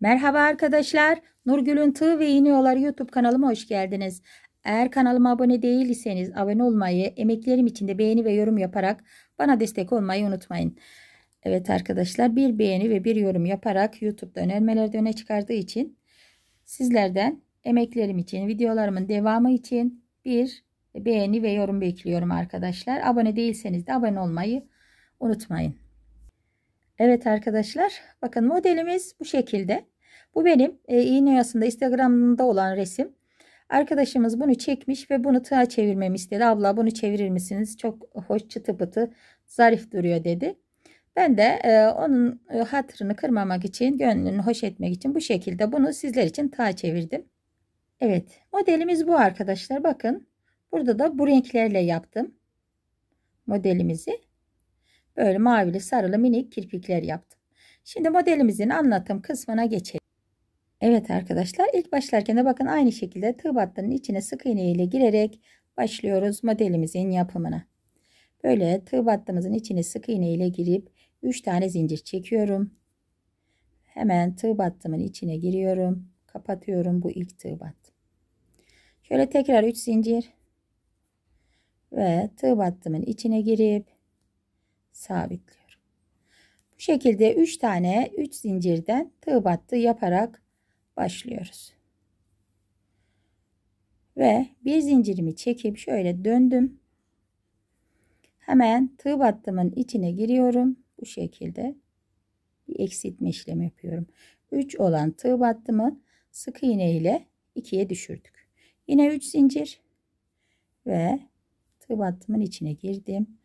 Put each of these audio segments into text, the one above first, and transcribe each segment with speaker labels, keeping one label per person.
Speaker 1: Merhaba arkadaşlar. Nurgül'ün Tığ ve İğniyorlar YouTube kanalıma hoş geldiniz. Eğer kanalıma abone değilseniz abone olmayı, emeklerim için de beğeni ve yorum yaparak bana destek olmayı unutmayın. Evet arkadaşlar bir beğeni ve bir yorum yaparak YouTube'da önermelerde öne çıkardığı için sizlerden emeklerim için, videolarımın devamı için bir beğeni ve yorum bekliyorum arkadaşlar. Abone değilseniz de abone olmayı unutmayın. Evet arkadaşlar bakın modelimiz bu şekilde. Bu benim e, iğne oyasında instagramında olan resim. Arkadaşımız bunu çekmiş ve bunu tığa çevirmemi istedi. Abla bunu çevirir misiniz? Çok hoş çıtı pıtı zarif duruyor dedi. Ben de e, onun e, hatırını kırmamak için gönlünü hoş etmek için bu şekilde bunu sizler için tığa çevirdim. Evet modelimiz bu arkadaşlar bakın. Burada da bu renklerle yaptım modelimizi. Böyle mavili sarılı minik kirpikler yaptım. Şimdi modelimizin anlatım kısmına geçelim. Evet arkadaşlar ilk başlarken de bakın aynı şekilde tığ battının içine sık iğne ile girerek başlıyoruz modelimizin yapımına. Böyle tığ battımızın içine sık iğne ile girip 3 tane zincir çekiyorum. Hemen tığ battımın içine giriyorum. Kapatıyorum bu ilk tığ bat. Şöyle tekrar 3 zincir ve tığ battımın içine girip sabitliyorum. Bu şekilde 3 tane 3 zincirden tığ battı yaparak başlıyoruz. Ve bir zincirimi çekip şöyle döndüm. Hemen tığ battımın içine giriyorum. Bu şekilde bir eksiltme işlemi yapıyorum. 3 olan tığ battımı sık iğne ile 2'ye düşürdük. Yine 3 zincir ve tığ battımın içine girdim.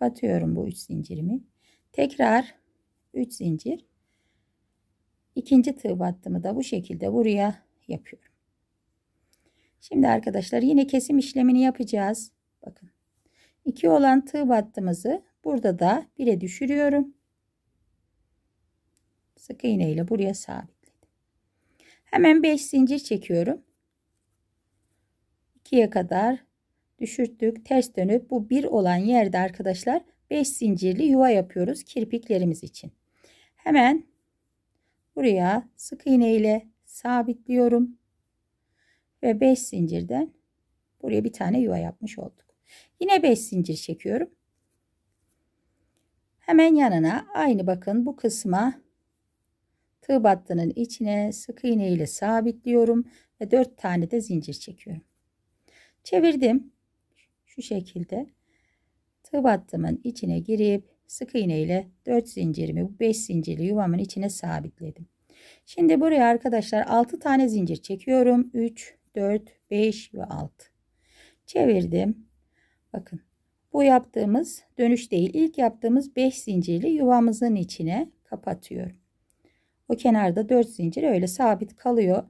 Speaker 1: Batıyorum bu üç zincirimi. Tekrar 3 zincir. ikinci tığ battımı da bu şekilde buraya yapıyorum. Şimdi arkadaşlar yine kesim işlemini yapacağız. Bakın. 2 olan tığ battımızı burada da 1'e düşürüyorum. Sık iğne ile buraya sabitledim. Hemen 5 zincir çekiyorum. 2'ye kadar düşürttük. Ters dönüp bu bir olan yerde arkadaşlar 5 zincirli yuva yapıyoruz kirpiklerimiz için. Hemen buraya sık iğne ile sabitliyorum. Ve 5 zincirden buraya bir tane yuva yapmış olduk. Yine 5 zincir çekiyorum. Hemen yanına aynı bakın bu kısma tığ battının içine sık iğne ile sabitliyorum ve 4 tane de zincir çekiyorum. Çevirdim şu şekilde tığ battımın içine girip sık iğne ile 4 zincirimi 5 zincirli yuvamın içine sabitledim. Şimdi buraya arkadaşlar 6 tane zincir çekiyorum. 3, 4, 5 ve 6. Çevirdim. Bakın bu yaptığımız dönüş değil. İlk yaptığımız 5 zincirli yuvamızın içine kapatıyorum. O kenarda 4 zincir öyle sabit kalıyor.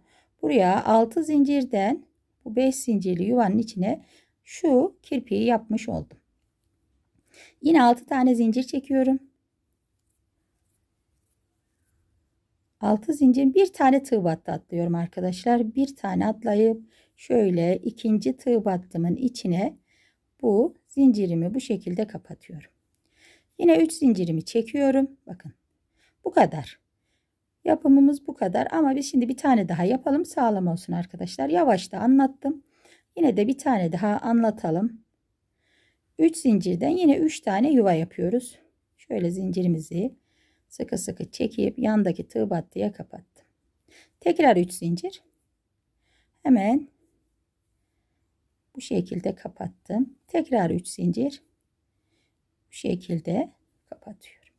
Speaker 1: Buraya 6 zincirden bu 5 zincirli yuvanın içine şu kirpiği yapmış oldum. Yine 6 tane zincir çekiyorum. 6 zincirin bir tane tığ battı atlıyorum arkadaşlar. Bir tane atlayıp şöyle ikinci tığ battımın içine bu zincirimi bu şekilde kapatıyorum. Yine 3 zincirimi çekiyorum. Bakın bu kadar. Yapımımız bu kadar ama biz şimdi bir tane daha yapalım sağlam olsun arkadaşlar. Yavaşta anlattım. Yine de bir tane daha anlatalım. 3 zincirden yine 3 tane yuva yapıyoruz. Şöyle zincirimizi sıkı sıkı çekip yandaki tığ battıya kapattım. Tekrar 3 zincir. Hemen bu şekilde kapattım. Tekrar 3 zincir. Bu şekilde kapatıyorum.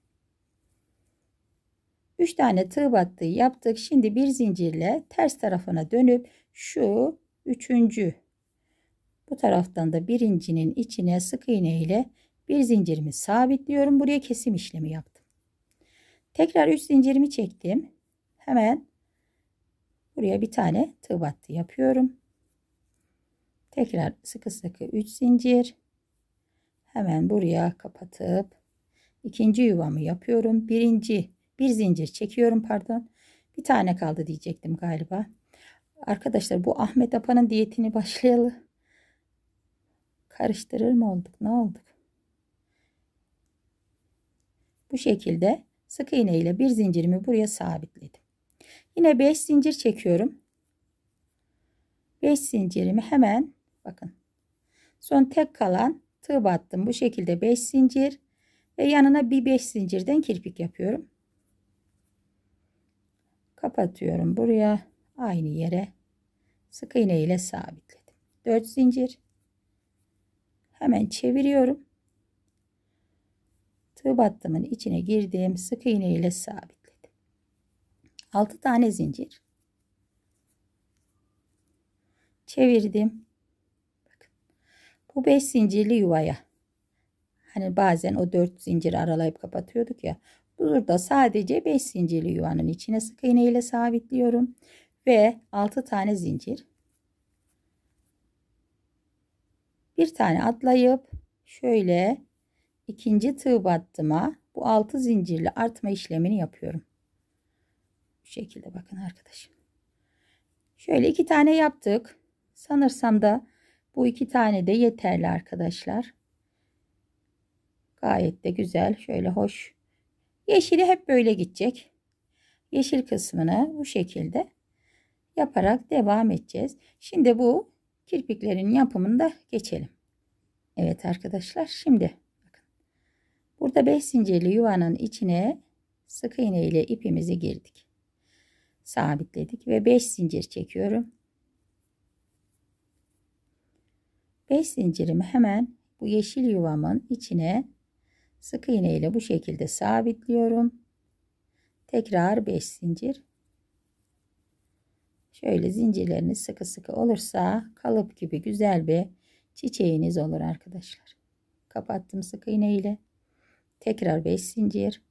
Speaker 1: 3 tane tığ battığı yaptık. Şimdi bir zincirle ters tarafına dönüp şu üçüncü bu taraftan da birincinin içine sık iğne ile bir zincirimi sabitliyorum. Buraya kesim işlemi yaptım. Tekrar 3 zincirimi çektim. Hemen buraya bir tane tığ battı yapıyorum. Tekrar sıkı sıkı 3 zincir. Hemen buraya kapatıp ikinci yuvamı yapıyorum. Birinci bir zincir çekiyorum pardon. Bir tane kaldı diyecektim galiba. Arkadaşlar bu Ahmet Apa'nın diyetini başlayalım. Karıştırır mı olduk? Ne olduk? Bu şekilde sık iğne ile bir zincirimi buraya sabitledim. Yine 5 zincir çekiyorum. 5 zincirimi hemen bakın. Son tek kalan tığ battım. Bu şekilde 5 zincir ve yanına bir 5 zincirden kirpik yapıyorum. Kapatıyorum buraya aynı yere sık iğne ile sabitledim. 4 zincir Hemen çeviriyorum. Tığ battımın içine girdim. Sık iğne ile sabitledim. 6 tane zincir. Çevirdim. Bu 5 zincirli yuvaya. Hani bazen o 4 zincir aralayıp kapatıyorduk ya. Burada sadece 5 zincirli yuvanın içine sık iğne ile sabitliyorum. Ve 6 tane zincir. Bir tane atlayıp şöyle ikinci tığ battıma bu altı zincirli artma işlemini yapıyorum. Bu şekilde bakın arkadaşım. Şöyle iki tane yaptık. Sanırsam da bu iki tane de yeterli arkadaşlar. Gayet de güzel. Şöyle hoş. Yeşili hep böyle gidecek. Yeşil kısmını bu şekilde yaparak devam edeceğiz. Şimdi bu kirpiklerin yapımında geçelim. Evet arkadaşlar şimdi bakın. Burada 5 zincirli yuvanın içine sık iğne ile ipimizi girdik. Sabitledik ve 5 zincir çekiyorum. 5 zincirimi hemen bu yeşil yuvamın içine sık iğne ile bu şekilde sabitliyorum. Tekrar 5 zincir. Şöyle zincirleriniz sıkı sıkı olursa kalıp gibi güzel bir çiçeğiniz olur arkadaşlar. Kapattım sık iğne ile. Tekrar 5 zincir.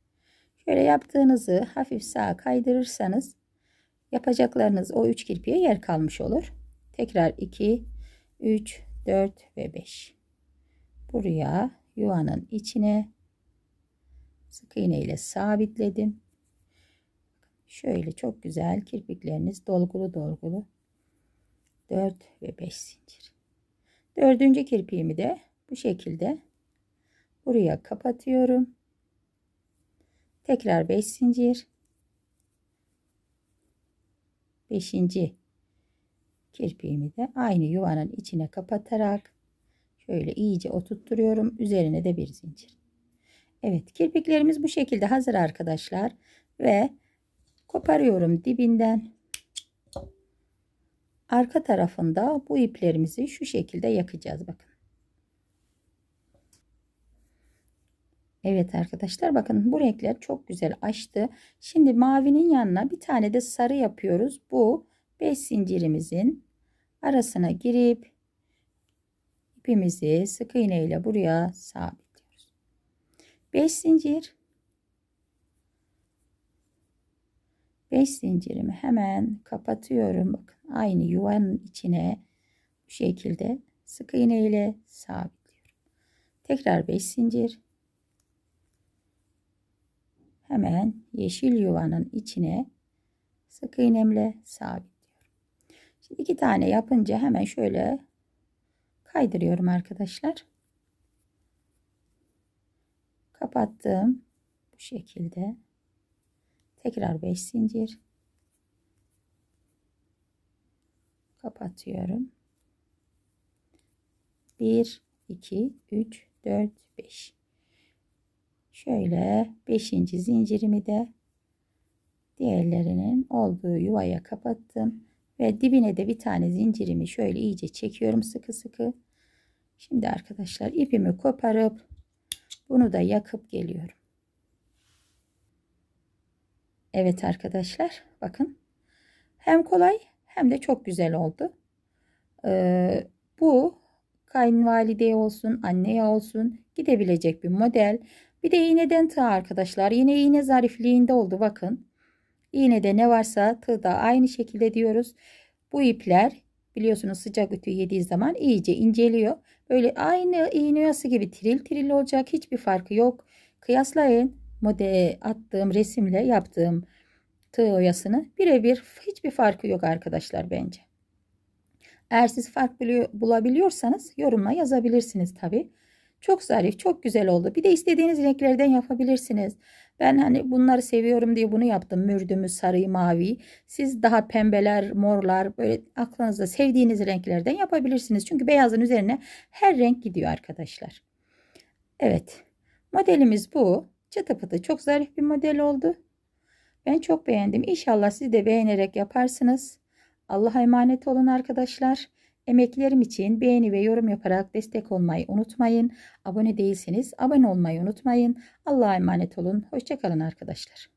Speaker 1: Şöyle yaptığınızı hafif sağa kaydırırsanız yapacaklarınız o 3 kirpiye yer kalmış olur. Tekrar 2, 3, 4 ve 5. Buraya yuvanın içine sık iğne ile sabitledim. Şöyle çok güzel kirpikleriniz dolgulu dolgulu 4 ve 5 zincir. Dördüncü kirpiğimi de bu şekilde buraya kapatıyorum. Tekrar 5 zincir. 5. kirpiğimi de aynı yuvanın içine kapatarak şöyle iyice oturtturuyorum. Üzerine de bir zincir. Evet kirpiklerimiz bu şekilde hazır arkadaşlar. Ve koparıyorum dibinden. Arka tarafında bu iplerimizi şu şekilde yakacağız bakın. Evet arkadaşlar bakın bu renkler çok güzel açtı. Şimdi mavinin yanına bir tane de sarı yapıyoruz. Bu 5 zincirimizin arasına girip ipimizi sık iğne ile buraya sabitliyoruz. 5 zincir 5 zincirimi hemen kapatıyorum. Bakın aynı yuvanın içine bu şekilde sık iğne ile sabitliyorum. Tekrar 5 zincir. Hemen yeşil yuvanın içine sık iğnemle sabitliyorum. Şimdi iki tane yapınca hemen şöyle kaydırıyorum arkadaşlar. Kapattım bu şekilde tekrar 5 zincir kapatıyorum 1 2 3 4 5 şöyle 5. zincirimi de diğerlerinin olduğu yuvaya kapattım ve dibine de bir tane zincirimi şöyle iyice çekiyorum sıkı sıkı şimdi arkadaşlar ipimi koparıp bunu da yakıp geliyorum Evet arkadaşlar bakın. Hem kolay hem de çok güzel oldu. Ee, bu kayınvalideye olsun, anneye olsun gidebilecek bir model. Bir de iğneden tığ arkadaşlar. Yine iğne zarifliğinde oldu bakın. İğnede ne varsa tığda aynı şekilde diyoruz. Bu ipler biliyorsunuz sıcak ütü yediği zaman iyice inceliyor. Böyle aynı iğne yası gibi tiril tiril olacak. Hiçbir farkı yok. Kıyaslayın modeye attığım resimle yaptığım tığ oyasını birebir hiçbir farkı yok arkadaşlar bence. Eğer siz fark bulabiliyorsanız yorumla yazabilirsiniz tabi. Çok zarif, çok güzel oldu. Bir de istediğiniz renklerden yapabilirsiniz. Ben hani bunları seviyorum diye bunu yaptım. Mürdümü, sarıyı, mavi. Siz daha pembeler, morlar böyle aklınızda sevdiğiniz renklerden yapabilirsiniz. Çünkü beyazın üzerine her renk gidiyor arkadaşlar. Evet. Modelimiz bu. Çıtı çok zarif bir model oldu. Ben çok beğendim. İnşallah siz de beğenerek yaparsınız. Allah'a emanet olun arkadaşlar. Emeklerim için beğeni ve yorum yaparak destek olmayı unutmayın. Abone değilseniz abone olmayı unutmayın. Allah'a emanet olun. Hoşçakalın arkadaşlar.